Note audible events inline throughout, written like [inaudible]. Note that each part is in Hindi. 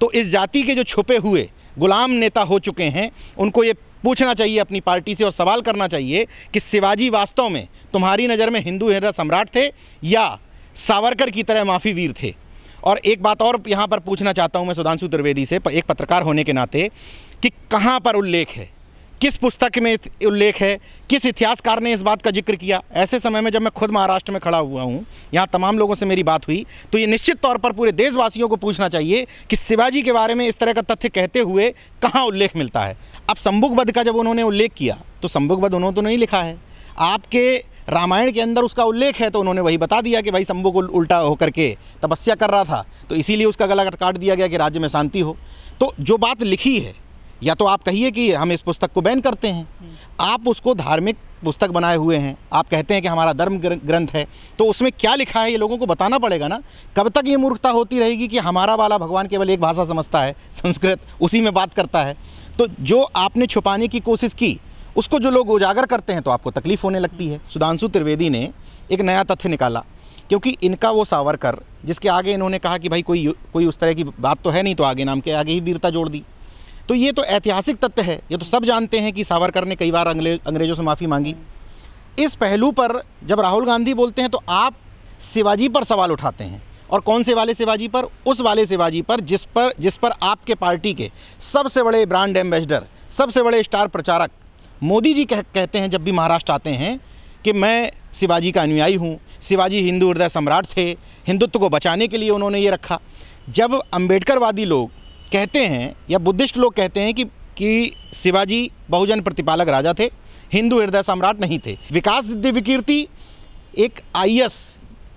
तो इस जाति के जो छुपे हुए गुलाम नेता हो चुके हैं उनको ये पूछना चाहिए अपनी पार्टी से और सवाल करना चाहिए कि शिवाजी वास्तव में तुम्हारी नज़र में हिंदू हिंदा सम्राट थे या सावरकर की तरह माफ़ी वीर थे और एक बात और यहाँ पर पूछना चाहता हूँ मैं सुधांशु त्रिवेदी से एक पत्रकार होने के नाते कि कहाँ पर उल्लेख है किस पुस्तक में उल्लेख है किस इतिहासकार ने इस बात का जिक्र किया ऐसे समय में जब मैं खुद महाराष्ट्र में खड़ा हुआ हूँ यहाँ तमाम लोगों से मेरी बात हुई तो ये निश्चित तौर पर पूरे देशवासियों को पूछना चाहिए कि शिवाजी के बारे में इस तरह का तथ्य कहते हुए कहाँ उल्लेख मिलता है अब शंभुकबद्ध का जब उन्होंने उल्लेख किया तो शंभुकबद्ध उन्होंने तो नहीं लिखा है आपके रामायण के अंदर उसका उल्लेख है तो उन्होंने वही बता दिया कि भाई शंभु को उल्टा होकर के तपस्या कर रहा था तो इसीलिए उसका गला काट दिया गया कि राज्य में शांति हो तो जो बात लिखी है या तो आप कहिए कि हम इस पुस्तक को बैन करते हैं हम्म। आप उसको धार्मिक पुस्तक बनाए हुए हैं आप कहते हैं कि हमारा धर्म ग्रंथ है तो उसमें क्या लिखा है ये लोगों को बताना पड़ेगा ना कब तक ये मूर्खता होती रहेगी कि हमारा वाला भगवान केवल एक भाषा समझता है संस्कृत उसी में बात करता है तो जो आपने छुपाने की कोशिश की उसको जो लोग उजागर करते हैं तो आपको तकलीफ़ होने लगती है हम्म। सुधांशु त्रिवेदी ने एक नया तथ्य निकाला क्योंकि इनका वो सावरकर जिसके आगे इन्होंने कहा कि भाई कोई कोई उस तरह की बात तो है नहीं तो आगे नाम के आगे ही वीरता जोड़ दी तो ये तो ऐतिहासिक तथ्य है ये तो सब जानते हैं कि सावरकर ने कई बार अंग्रेज़ों से माफ़ी मांगी इस पहलू पर जब राहुल गांधी बोलते हैं तो आप शिवाजी पर सवाल उठाते हैं और कौन से वाले शिवाजी पर उस वाले शिवाजी पर जिस पर जिस पर आपके पार्टी के सबसे बड़े ब्रांड एम्बेसडर सबसे बड़े स्टार प्रचारक मोदी जी कह, कहते हैं जब भी महाराष्ट्र आते हैं कि मैं शिवाजी का अनुयायी हूँ शिवाजी हिंदू हृदय सम्राट थे हिंदुत्व को बचाने के लिए उन्होंने ये रखा जब अम्बेडकरवादी लोग कहते हैं या बुद्धिस्ट लोग कहते हैं कि कि शिवाजी बहुजन प्रतिपालक राजा थे हिंदू हृदय सम्राट नहीं थे विकास सिद्धि विकीर्ति एक आई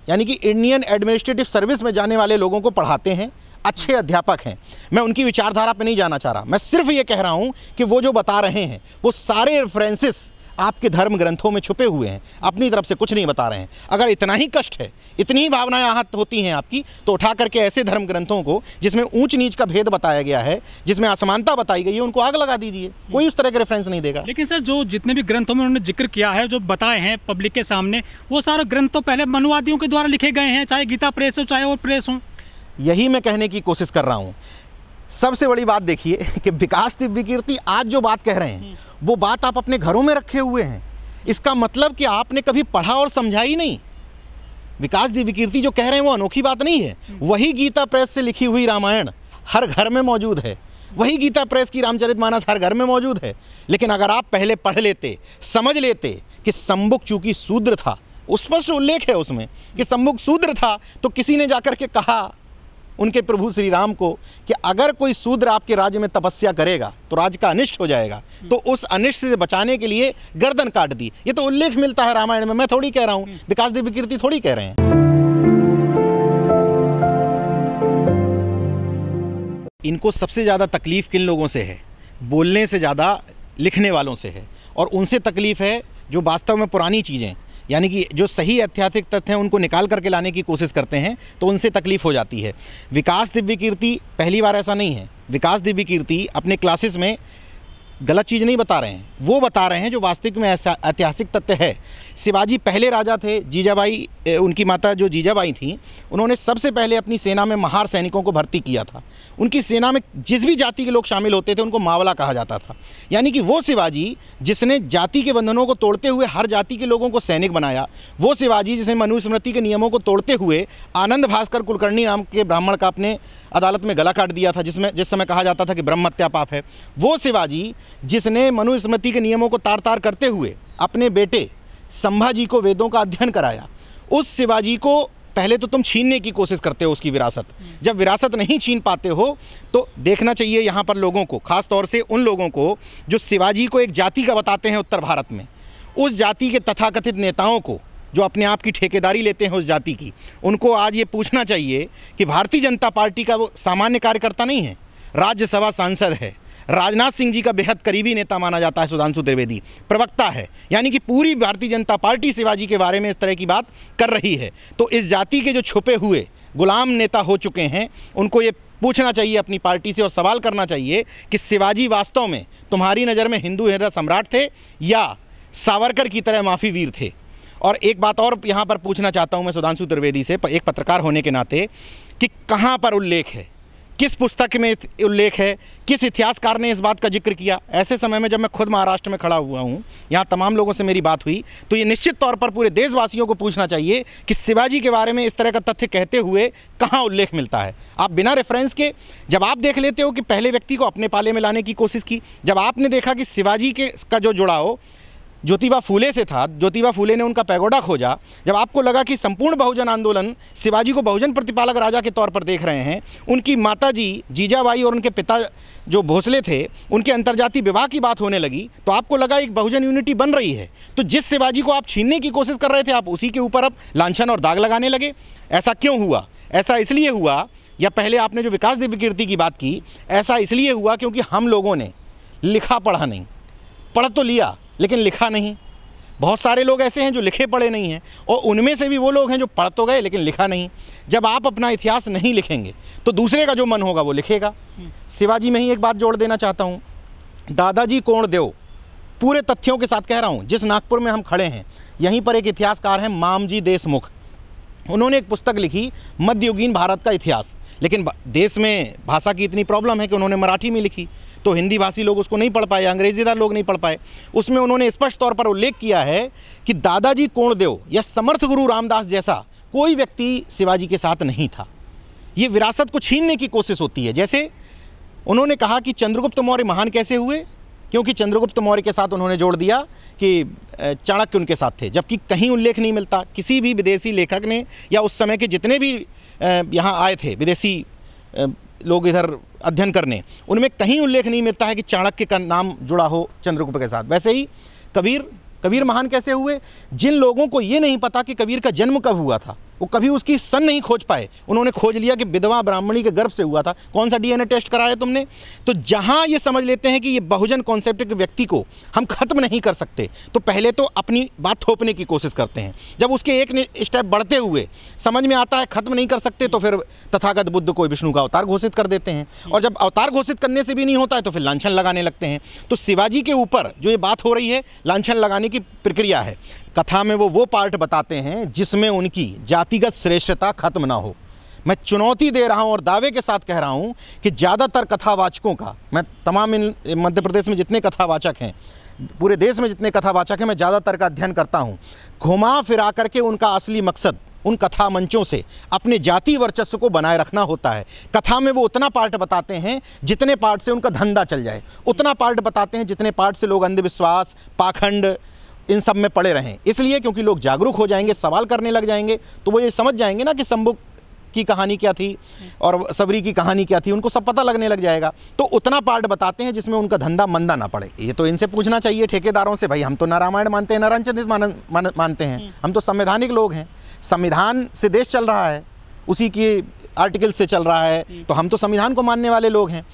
यानी कि इंडियन एडमिनिस्ट्रेटिव सर्विस में जाने वाले लोगों को पढ़ाते हैं अच्छे अध्यापक हैं मैं उनकी विचारधारा पर नहीं जाना चाह रहा मैं सिर्फ ये कह रहा हूँ कि वो जो बता रहे हैं वो सारे रेफरेंसेस आपके धर्म ग्रंथों में छुपे हुए हैं अपनी तरफ से कुछ नहीं बता रहे हैं अगर इतना ही कष्ट है इतनी ही भावनाएं आहत होती हैं आपकी तो उठा करके ऐसे धर्म ग्रंथों को जिसमें ऊंच नीच का भेद बताया गया है जिसमें असमानता बताई गई है उनको आग लगा दीजिए कोई उस तरह के रेफरेंस नहीं देगा लेकिन सर जो जितने भी ग्रंथों में उन्होंने जिक्र किया है जो बताए हैं पब्लिक के सामने वो सारे ग्रंथ तो पहले मनुवादियों के द्वारा लिखे गए हैं चाहे गीता प्रेस हो चाहे और प्रेस हो यही मैं कहने की कोशिश कर रहा हूँ सबसे बड़ी बात देखिए [laughs] कि विकास दिव्य कीर्ति आज जो बात कह रहे हैं वो बात आप अपने घरों में रखे हुए हैं इसका मतलब कि आपने कभी पढ़ा और समझा ही नहीं विकास दिव्य कीर्ति जो कह रहे हैं वो अनोखी बात नहीं है वही गीता प्रेस से लिखी हुई रामायण हर घर में मौजूद है वही गीता प्रेस की रामचरित मानस हर घर में मौजूद है लेकिन अगर आप पहले पढ़ लेते समझ लेते कि संबुक चूंकि शूद्र था स्पष्ट उल्लेख है उसमें कि संबुक शूद्र था तो किसी ने जाकर के कहा उनके प्रभु श्री राम को कि अगर कोई शूद्र आपके राज्य में तपस्या करेगा तो राज्य का अनिष्ट हो जाएगा हम्म। तो उस अनिष्ट से बचाने के लिए गर्दन काट दी ये तो उल्लेख मिलता है रामायण में मैं थोड़ी कह रहा हूँ हम्म। विकास देवी कीर्ति थोड़ी कह रहे हैं इनको सबसे ज़्यादा तकलीफ़ किन लोगों से है बोलने से ज़्यादा लिखने वालों से है और उनसे तकलीफ़ है जो वास्तव में पुरानी चीज़ें यानी कि जो सही ऐतिहासिक तथ्य हैं उनको निकाल करके लाने की कोशिश करते हैं तो उनसे तकलीफ़ हो जाती है विकास दिव्य कीर्ति पहली बार ऐसा नहीं है विकास दिव्य कीर्ति अपने क्लासेस में गलत चीज़ नहीं बता रहे हैं वो बता रहे हैं जो वास्तविक में ऐसा ऐतिहासिक तथ्य है शिवाजी पहले राजा थे जीजाबाई उनकी माता जो जीजाबाई थी उन्होंने सबसे पहले अपनी सेना में महार सैनिकों को भर्ती किया था उनकी सेना में जिस भी जाति के लोग शामिल होते थे उनको मावला कहा जाता था यानी कि वो शिवाजी जिसने जाति के बंधनों को तोड़ते हुए हर जाति के लोगों को सैनिक बनाया वो शिवाजी जिसने मनुस्मृति के नियमों को तोड़ते हुए आनंद भास्कर कुलकर्णी नाम के ब्राह्मण का अपने अदालत में गला काट दिया था जिसमें जिस समय कहा जाता था कि ब्रह्म हत्या पाप है वो शिवाजी जिसने मनुस्मृति के नियमों को तार तार करते हुए अपने बेटे संभाजी को वेदों का अध्ययन कराया उस शिवाजी को पहले तो तुम छीनने की कोशिश करते हो उसकी विरासत जब विरासत नहीं छीन पाते हो तो देखना चाहिए यहाँ पर लोगों को खास तौर से उन लोगों को जो शिवाजी को एक जाति का बताते हैं उत्तर भारत में उस जाति के तथाकथित नेताओं को जो अपने आप की ठेकेदारी लेते हैं उस जाति की उनको आज ये पूछना चाहिए कि भारतीय जनता पार्टी का वो सामान्य कार्यकर्ता नहीं है राज्यसभा सांसद है राजनाथ सिंह जी का बेहद करीबी नेता माना जाता है सुधांशु त्रिवेदी प्रवक्ता है यानी कि पूरी भारतीय जनता पार्टी शिवाजी के बारे में इस तरह की बात कर रही है तो इस जाति के जो छुपे हुए गुलाम नेता हो चुके हैं उनको ये पूछना चाहिए अपनी पार्टी से और सवाल करना चाहिए कि शिवाजी वास्तव में तुम्हारी नज़र में हिंदू हेरा सम्राट थे या सावरकर की तरह माफी वीर थे और एक बात और यहाँ पर पूछना चाहता हूँ मैं सुधांशु त्रिवेदी से एक पत्रकार होने के नाते कि कहाँ पर उल्लेख है किस पुस्तक में उल्लेख है किस इतिहासकार ने इस बात का जिक्र किया ऐसे समय में जब मैं खुद महाराष्ट्र में खड़ा हुआ हूँ यहाँ तमाम लोगों से मेरी बात हुई तो ये निश्चित तौर पर पूरे देशवासियों को पूछना चाहिए कि शिवाजी के बारे में इस तरह का तथ्य कहते हुए कहाँ उल्लेख मिलता है आप बिना रेफरेंस के जब आप देख लेते हो कि पहले व्यक्ति को अपने पाले में लाने की कोशिश की जब आपने देखा कि शिवाजी के का जो जुड़ाव ज्योतिबा फूले से था ज्योतिबा फूले ने उनका पैगोडा खोजा जब आपको लगा कि संपूर्ण बहुजन आंदोलन शिवाजी को बहुजन प्रतिपालक राजा के तौर पर देख रहे हैं उनकी माता जी जीजाबाई और उनके पिता जो भोसले थे उनके अंतर्जातीय विवाह की बात होने लगी तो आपको लगा एक बहुजन यूनिटी बन रही है तो जिस शिवाजी को आप छीनने की कोशिश कर रहे थे आप उसी के ऊपर अब लाछन और दाग लगाने लगे ऐसा क्यों हुआ ऐसा इसलिए हुआ या पहले आपने जो विकास दिव्य कीर्ति की बात की ऐसा इसलिए हुआ क्योंकि हम लोगों ने लिखा पढ़ा नहीं पढ़ तो लिया लेकिन लिखा नहीं बहुत सारे लोग ऐसे हैं जो लिखे पढ़े नहीं हैं और उनमें से भी वो लोग हैं जो पढ़ तो गए लेकिन लिखा नहीं जब आप अपना इतिहास नहीं लिखेंगे तो दूसरे का जो मन होगा वो लिखेगा शिवाजी में ही एक बात जोड़ देना चाहता हूँ दादाजी कोण देव पूरे तथ्यों के साथ कह रहा हूँ जिस नागपुर में हम खड़े हैं यहीं पर एक इतिहासकार हैं मामजी देशमुख उन्होंने एक पुस्तक लिखी मध्ययुगीन भारत का इतिहास लेकिन देश में भाषा की इतनी प्रॉब्लम है कि उन्होंने मराठी में लिखी तो हिंदी भाषी लोग उसको नहीं पढ़ पाए अंग्रेजीदार लोग नहीं पढ़ पाए उसमें उन्होंने स्पष्ट तौर पर उल्लेख किया है कि दादाजी कोणदेव या समर्थ गुरु रामदास जैसा कोई व्यक्ति शिवाजी के साथ नहीं था ये विरासत को छीनने की कोशिश होती है जैसे उन्होंने कहा कि चंद्रगुप्त मौर्य महान कैसे हुए क्योंकि चंद्रगुप्त मौर्य के साथ उन्होंने जोड़ दिया कि चाणक्य उनके साथ थे जबकि कहीं उल्लेख नहीं मिलता किसी भी विदेशी लेखक ने या उस समय के जितने भी यहाँ आए थे विदेशी लोग इधर अध्ययन करने उनमें कहीं उल्लेख नहीं मिलता है कि चाणक्य का नाम जुड़ा हो चंद्रगुप्त के साथ वैसे ही कबीर कबीर महान कैसे हुए जिन लोगों को ये नहीं पता कि कबीर का जन्म कब हुआ था वो कभी उसकी सन नहीं खोज पाए उन्होंने खोज लिया कि विधवा ब्राह्मणी के गर्भ से हुआ था कौन सा डीएनए टेस्ट कराया तुमने तो जहाँ ये समझ लेते हैं कि ये बहुजन कॉन्सेप्ट के व्यक्ति को हम खत्म नहीं कर सकते तो पहले तो अपनी बात थोपने की कोशिश करते हैं जब उसके एक स्टेप बढ़ते हुए समझ में आता है खत्म नहीं कर सकते तो फिर तथागत बुद्ध को विष्णु का अवतार घोषित कर देते हैं और जब अवतार घोषित करने से भी नहीं होता है तो फिर लाछन लगाने लगते हैं तो शिवाजी के ऊपर जो ये बात हो रही है लाछन लगाने की प्रक्रिया है कथा में वो वो पार्ट बताते हैं जिसमें उनकी जातिगत श्रेष्ठता खत्म ना हो मैं चुनौती दे रहा हूं और दावे के साथ कह रहा हूं कि ज़्यादातर कथावाचकों का मैं तमाम इन मध्य प्रदेश में जितने कथावाचक हैं पूरे देश में जितने कथावाचक हैं मैं ज़्यादातर का अध्ययन करता हूं घुमा फिरा करके उनका असली मकसद उन कथा मंचों से अपने जाति वर्चस्व को बनाए रखना होता है कथा में वो उतना पार्ट बताते हैं जितने पार्ट से उनका धंधा चल जाए उतना पार्ट बताते हैं जितने पार्ट से लोग अंधविश्वास पाखंड इन सब में पड़े रहें इसलिए क्योंकि लोग जागरूक हो जाएंगे सवाल करने लग जाएंगे तो वो ये समझ जाएंगे ना कि संबुक की कहानी क्या थी और सबरी की कहानी क्या थी उनको सब पता लगने लग जाएगा तो उतना पार्ट बताते हैं जिसमें उनका धंधा मंदा ना पड़े ये तो इनसे पूछना चाहिए ठेकेदारों से भाई हम तो ना रामायण मानते हैं ना मान, मान, मानते हैं हम तो संवैधानिक लोग हैं संविधान से देश चल रहा है उसी की आर्टिकल से चल रहा है हम्म। तो हम तो संविधान को मानने वाले लोग हैं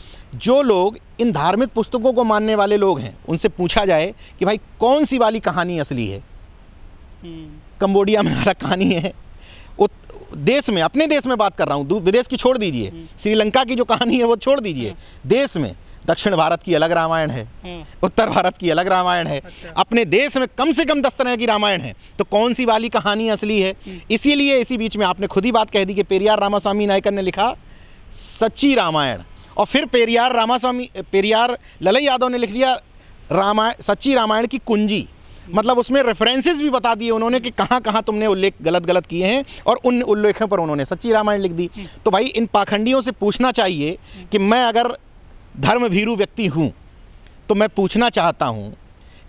जो लोग इन धार्मिक पुस्तकों को मानने वाले लोग हैं उनसे पूछा जाए कि भाई कौन सी वाली कहानी असली है हम्म। कंबोडिया में हमारा कहानी है देश में अपने देश में बात कर रहा हूँ विदेश की छोड़ दीजिए हम्म। श्रीलंका की जो कहानी है वो छोड़ दीजिए देश में दक्षिण भारत की अलग रामायण है हम्म। उत्तर भारत की अलग रामायण है अच्छा। अपने देश में कम से कम दस तरह की रामायण है तो कौन सी वाली कहानी असली है हम्म। इसीलिए इसी बीच में आपने खुद ही बात कह दी कि पेरियार रामास्वामी नायकर ने लिखा सच्ची रामायण और फिर पेरियार रामास्वामी पेरियार ललई यादव ने लिख दिया रामायण सच्ची रामायण की कुंजी मतलब उसमें रेफरेंसेस भी बता दिए उन्होंने कि कहाँ कहाँ तुमने उल्लेख गलत गलत किए हैं और उन उल्लेखों पर उन्होंने सच्ची रामायण लिख दी हम्म। तो भाई इन पाखंडियों से पूछना चाहिए कि मैं अगर धर्म भीरू व्यक्ति हूँ तो मैं पूछना चाहता हूँ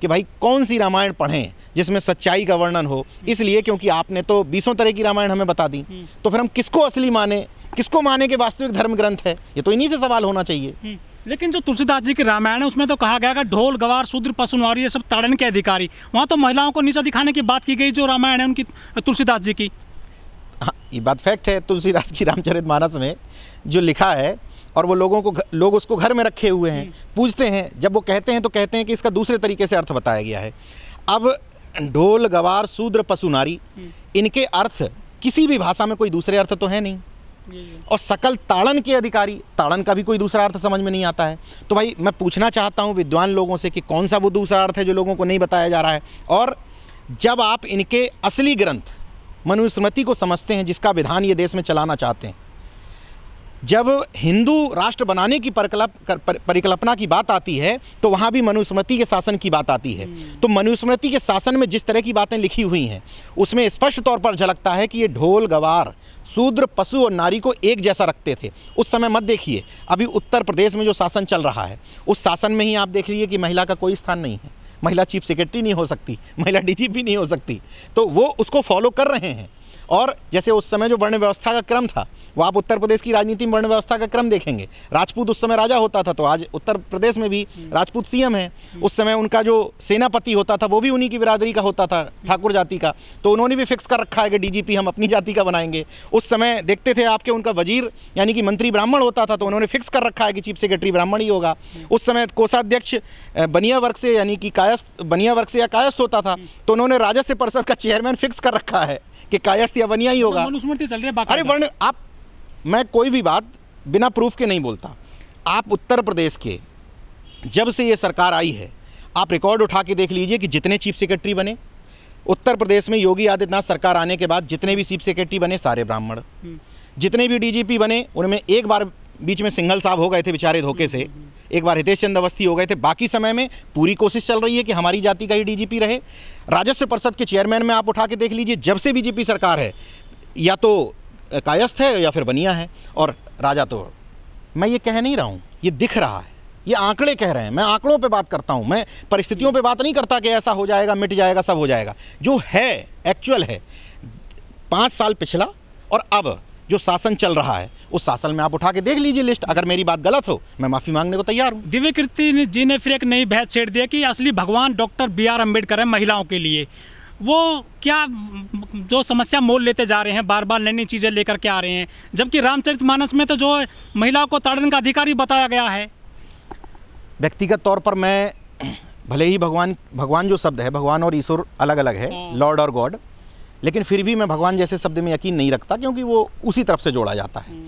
कि भाई कौन सी रामायण पढ़ें जिसमें सच्चाई का वर्णन हो इसलिए क्योंकि आपने तो बीसों तरह की रामायण हमें बता दी हम्म। तो फिर हम किसको असली माने किसको माने के वास्तविक धर्म ग्रंथ है ये तो इन्हीं से सवाल होना चाहिए हम्म। लेकिन जो तुलसीदास जी की रामायण है उसमें तो कहा गया कि ढोल गवार शूद्र पशुनवारी ये सब तड़न के अधिकारी वहाँ तो महिलाओं को नीचा दिखाने की बात की गई जो रामायण है उनकी तुलसीदास जी की हाँ ये बात फैक्ट है तुलसीदास की रामचरित मानस में जो लिखा है और वो लोगों को लोग उसको घर में रखे हुए हैं पूछते हैं जब वो कहते हैं तो कहते हैं कि इसका दूसरे तरीके से अर्थ बताया गया है अब ढोल गवार शूद्र पशु नारी इनके अर्थ किसी भी भाषा में कोई दूसरे अर्थ तो है नहीं और सकल ताड़न के अधिकारी ताड़न का भी कोई दूसरा अर्थ समझ में नहीं आता है तो भाई मैं पूछना चाहता हूँ विद्वान लोगों से कि कौन सा वो दूसरा अर्थ है जो लोगों को नहीं बताया जा रहा है और जब आप इनके असली ग्रंथ मनुस्मृति को समझते हैं जिसका विधान ये देश में चलाना चाहते हैं जब हिंदू राष्ट्र बनाने की परिकल्पना की बात आती है तो वहाँ भी मनुस्मृति के शासन की बात आती है हम्म। तो मनुस्मृति के शासन में जिस तरह की बातें लिखी हुई हैं उसमें स्पष्ट तौर पर झलकता है कि ये ढोल गवार शूद्र पशु और नारी को एक जैसा रखते थे उस समय मत देखिए अभी उत्तर प्रदेश में जो शासन चल रहा है उस शासन में ही आप देख लीजिए कि महिला का कोई स्थान नहीं है महिला चीफ सेक्रेटरी नहीं हो सकती महिला डीजीपी नहीं हो सकती तो वो उसको फॉलो कर रहे हैं और जैसे उस समय जो वर्ण व्यवस्था का क्रम था वो आप उत्तर प्रदेश की राजनीति में वर्ण व्यवस्था का क्रम देखेंगे राजपूत उस समय राजा होता था तो आज उत्तर प्रदेश में भी हम्म। राजपूत सीएम है हम्म। उस समय उनका जो सेनापति होता था वो भी उन्हीं की बिरादरी का होता था हम्म। ठाकुर जाति का तो उन्होंने भी फिक्स कर रखा है कि डीजीपी हम अपनी जाति का बनाएंगे उस समय देखते थे आपके उनका वजीर यानी कि मंत्री ब्राह्मण होता था तो उन्होंने फिक्स कर रखा है कि चीफ सेक्रेटरी ब्राह्मण ही होगा उस समय कोषाध्यक्ष बनिया वर्ग से यानी कि कायस्थ बनिया वर्ग से या कायस्थ होता था तो उन्होंने राजस्व परिषद का चेयरमैन फिक्स कर रखा है कि कायस्थ या वनिया ही तो होगा मनुस्मृति चल रही है अरे वर्ण आप मैं कोई भी बात बिना प्रूफ के नहीं बोलता आप उत्तर प्रदेश के जब से ये सरकार आई है आप रिकॉर्ड उठा के देख लीजिए कि जितने चीफ सेक्रेटरी बने उत्तर प्रदेश में योगी आदित्यनाथ सरकार आने के बाद जितने भी चीफ सेक्रेटरी बने सारे ब्राह्मण हम्म। जितने भी डीजीपी बने उनमें एक बार बीच में सिंघल साहब हो गए थे बेचारे धोखे से हम्म, हम्म, एक बार हितेश चंद अवस्थी हो गए थे बाकी समय में पूरी कोशिश चल रही है कि हमारी जाति का ही डीजीपी रहे राजस्व परिषद के चेयरमैन में आप उठा के देख लीजिए जब से बीजेपी सरकार है या तो कायस्थ है या फिर बनिया है और राजा तो मैं ये कह नहीं रहा हूँ ये दिख रहा है ये आंकड़े कह रहे हैं मैं आंकड़ों पे बात करता हूँ मैं परिस्थितियों पे बात नहीं करता कि ऐसा हो जाएगा मिट जाएगा सब हो जाएगा जो है एक्चुअल है पाँच साल पिछला और अब जो शासन चल रहा है उस शासन में आप उठा के देख लीजिए लिस्ट अगर मेरी बात गलत हो मैं माफ़ी मांगने को तैयार हूँ दिव्य कृति जी ने फिर एक नई बहस छेड़ दिया कि असली भगवान डॉक्टर बी आर अम्बेडकर है महिलाओं के लिए वो क्या जो समस्या मोल लेते जा रहे हैं बार बार नई नई चीज़ें लेकर के आ रहे हैं जबकि रामचरित में तो जो महिलाओं को ताड़न का अधिकार ही बताया गया है व्यक्तिगत तौर पर मैं भले ही भगवान भगवान जो शब्द है भगवान और ईश्वर अलग अलग है हाँ। लॉर्ड और गॉड लेकिन फिर भी मैं भगवान जैसे शब्द में यकीन नहीं रखता क्योंकि वो उसी तरफ से जोड़ा जाता है